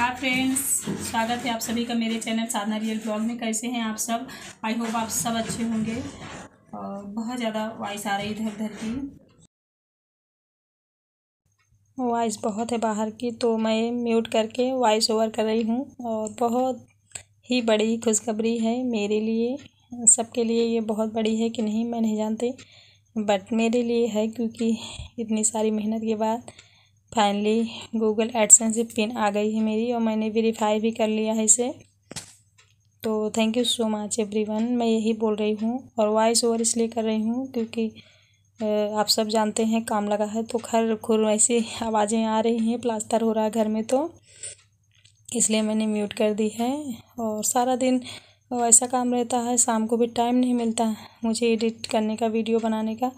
hi friends स्वागत है आप सभी का मेरे चैनल साधना रियल ब्लॉग में कैसे हैं आप सब आई होप आप सब अच्छे होंगे और बहुत ज़्यादा वॉइस आ रही इधर उधर की वॉइस बहुत है बाहर की तो मैं म्यूट करके वॉइस ओवर कर रही हूँ और बहुत ही बड़ी खुशखबरी है मेरे लिए सबके लिए ये बहुत बड़ी है कि नहीं मैं नहीं जानती बट मेरे लिए है क्योंकि इतनी सारी मेहनत के बाद फाइनली गूगल एडसेंस से पिन आ गई है मेरी और मैंने वेरीफाई भी कर लिया है इसे तो thank you so much everyone मैं यही बोल रही हूँ और वॉइस ओवर इसलिए कर रही हूँ क्योंकि आप सब जानते हैं काम लगा है तो खर खुर ऐसी आवाज़ें आ रही हैं प्लास्टर हो रहा है घर में तो इसलिए मैंने म्यूट कर दी है और सारा दिन ऐसा काम रहता है शाम को भी टाइम नहीं मिलता मुझे एडिट करने का वीडियो बनाने का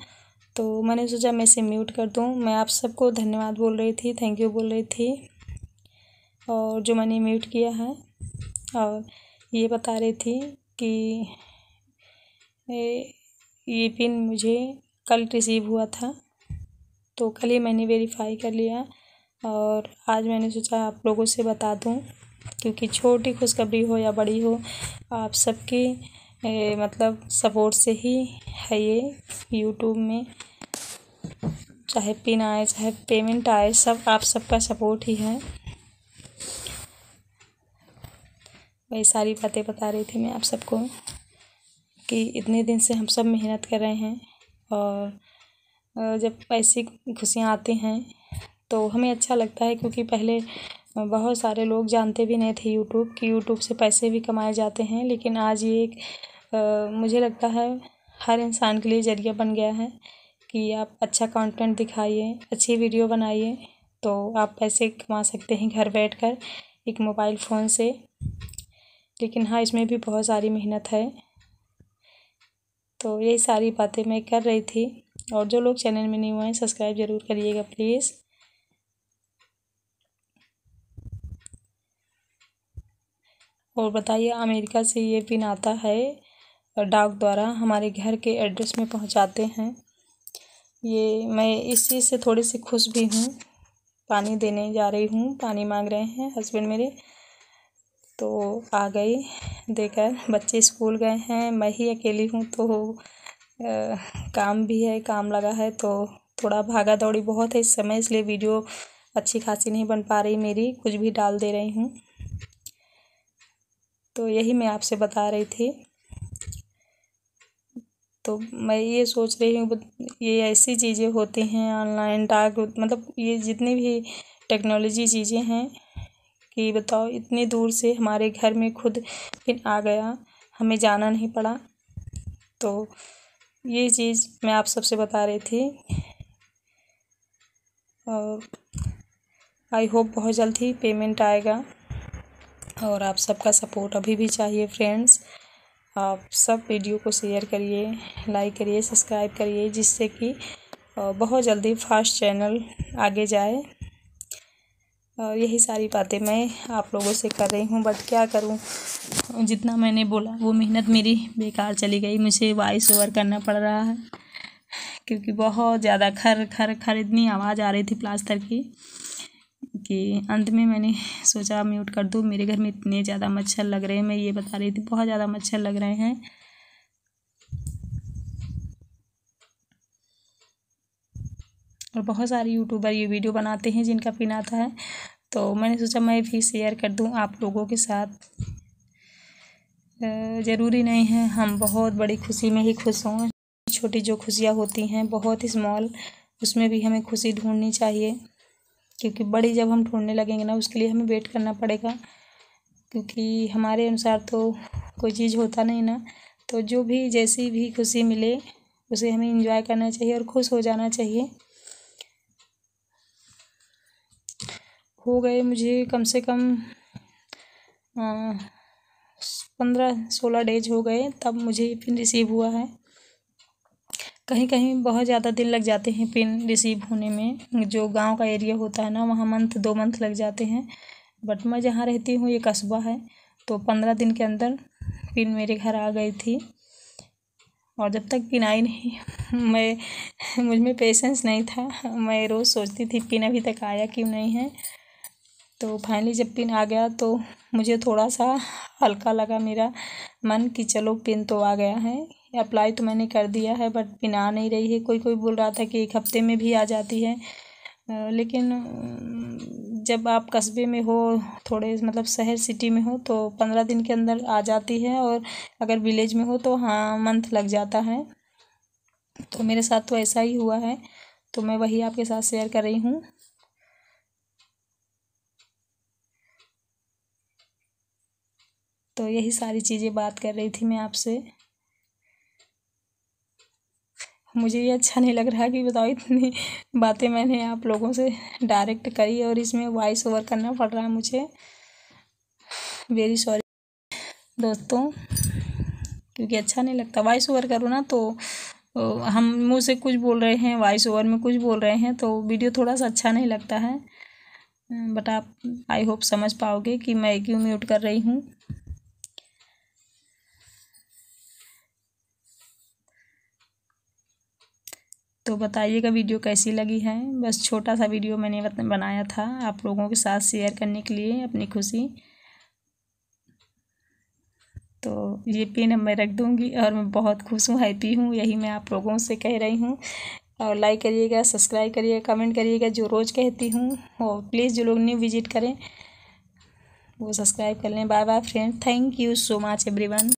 तो मैंने सोचा मैं इसे म्यूट कर दूँ मैं आप सबको धन्यवाद बोल रही थी थैंक यू बोल रही थी और जो मैंने म्यूट किया है और ये बता रही थी कि ये पिन मुझे कल रिसीव हुआ था तो कल ही मैंने वेरीफाई कर लिया और आज मैंने सोचा आप लोगों से बता दूं क्योंकि छोटी खुशखबरी हो या बड़ी हो आप सबकी ये मतलब सपोर्ट से ही है ये यूट्यूब में चाहे पिन आए चाहे पेमेंट आए सब आप सबका सपोर्ट ही है वही सारी बातें बता रही थी मैं आप सबको कि इतने दिन से हम सब मेहनत कर रहे हैं और जब ऐसी खुशियाँ आती हैं तो हमें अच्छा लगता है क्योंकि पहले बहुत सारे लोग जानते भी नहीं थे यूट्यूब कि यूट्यूब से पैसे भी कमाए जाते हैं लेकिन आज ये एक मुझे लगता है हर इंसान के लिए ज़रिया बन गया है कि आप अच्छा कॉन्टेंट दिखाइए अच्छी वीडियो बनाइए तो आप पैसे कमा सकते हैं घर बैठ कर एक मोबाइल फ़ोन से लेकिन हाँ इसमें भी बहुत सारी मेहनत है तो यही सारी बातें मैं कर रही थी और जो लोग चैनल में नहीं हुए हैं सब्सक्राइब ज़रूर करिएगा प्लीज़ और बताइए अमेरिका से ये पिन आता है डाक द्वारा हमारे घर के एड्रेस में पहुँचाते हैं ये मैं इस चीज़ से थोड़ी सी खुश भी हूँ पानी देने जा रही हूँ पानी मांग रहे हैं हस्बैंड मेरे तो आ गई देकर बच्चे स्कूल गए हैं मैं ही अकेली हूँ तो आ, काम भी है काम लगा है तो थोड़ा भागा दौड़ी बहुत है इस समय इसलिए वीडियो अच्छी खासी नहीं बन पा रही मेरी कुछ भी डाल दे रही हूँ तो यही मैं आपसे बता रही थी तो मैं ये सोच रही हूँ ये ऐसी चीज़ें होती हैं ऑनलाइन डाक मतलब ये जितनी भी टेक्नोलॉजी चीज़ें हैं कि बताओ इतनी दूर से हमारे घर में खुद फिर आ गया हमें जाना नहीं पड़ा तो ये चीज़ मैं आप सबसे बता रही थी और आई होप बहुत जल्द ही पेमेंट आएगा और आप सबका सपोर्ट अभी भी चाहिए फ्रेंड्स आप सब वीडियो को शेयर करिए लाइक करिए सब्सक्राइब करिए जिससे कि बहुत जल्दी फास्ट चैनल आगे जाए और यही सारी बातें मैं आप लोगों से कर रही हूँ बट क्या करूँ जितना मैंने बोला वो मेहनत मेरी बेकार चली गई मुझे वॉइस ओवर करना पड़ रहा है क्योंकि बहुत ज़्यादा खर खर खर इतनी आवाज़ आ रही थी प्लास्टर की कि अंत में मैंने सोचा म्यूट कर दूँ मेरे घर में इतने ज़्यादा मच्छर लग रहे हैं मैं ये बता रही थी बहुत ज़्यादा मच्छर लग रहे हैं और बहुत सारे यूट्यूबर ये वीडियो बनाते हैं जिनका पिन आता है तो मैंने सोचा मैं भी शेयर कर दूँ आप लोगों के साथ ज़रूरी नहीं है हम बहुत बड़ी खुशी में ही खुश हों छोटी जो खुशियाँ होती हैं बहुत ही स्मॉल उसमें भी हमें खुशी ढूंढनी चाहिए क्योंकि बड़ी जब हम ढूंढने लगेंगे ना उसके लिए हमें वेट करना पड़ेगा क्योंकि हमारे अनुसार तो कोई चीज़ होता नहीं ना तो जो भी जैसी भी खुशी मिले उसे हमें इंजॉय करना चाहिए और खुश हो जाना चाहिए हो गए मुझे कम से कम पंद्रह सोलह डेज हो गए तब मुझे पिन रिसीव हुआ है कहीं कहीं बहुत ज़्यादा दिन लग जाते हैं पिन रिसीव होने में जो गाँव का एरिया होता है ना वहाँ मंथ दो मंथ लग जाते हैं बट मैं जहाँ रहती हूँ ये कस्बा है तो पंद्रह दिन के अंदर पिन मेरे घर आ गई थी और जब तक पिन आई नहीं मैं मुझ में पेशेंस नहीं था मैं रोज़ सोचती थी पिन अभी तक आया क्यों नहीं है तो फाइनली जब पिन आ गया तो मुझे थोड़ा सा हल्का लगा मेरा मन कि चलो पिन तो आ गया है अप्लाई तो मैंने कर दिया है बट पिन आ नहीं रही है कोई कोई बोल रहा था कि एक हफ्ते में भी आ जाती है लेकिन जब आप कस्बे में हो थोड़े मतलब शहर सिटी में हो तो पंद्रह दिन के अंदर आ जाती है और अगर विलेज में हो तो हाँ मंथ लग जाता है तो मेरे साथ तो ऐसा ही हुआ है तो मैं वही आपके साथ शेयर कर रही हूँ तो यही सारी चीज़ें बात कर रही थी मैं आपसे मुझे ये अच्छा नहीं लग रहा कि बताओ इतनी बातें मैंने आप लोगों से डायरेक्ट करी और इसमें वॉइस ओवर करना पड़ रहा है मुझे वेरी सॉरी दोस्तों क्योंकि अच्छा नहीं लगता वॉइस ओवर करो ना तो हम मुँह से कुछ बोल रहे हैं वॉइस ओवर में कुछ बोल रहे हैं तो वीडियो थोड़ा सा अच्छा नहीं लगता है बट आप आई होप समझ पाओगे कि मैं क्यों म्यूट कर रही हूँ तो बताइएगा वीडियो कैसी लगी है बस छोटा सा वीडियो मैंने बनाया था आप लोगों के साथ शेयर करने के लिए अपनी खुशी तो ये पेन मैं रख दूँगी और मैं बहुत खुश हूँ हैप्पी हूँ यही मैं आप लोगों से कह रही हूँ और लाइक करिएगा सब्सक्राइब करिएगा कमेंट करिएगा जो रोज़ कहती हूँ और प्लीज़ जो लोग न्यू विजिट करें वो सब्सक्राइब कर लें bye bye friend thank you so much everyone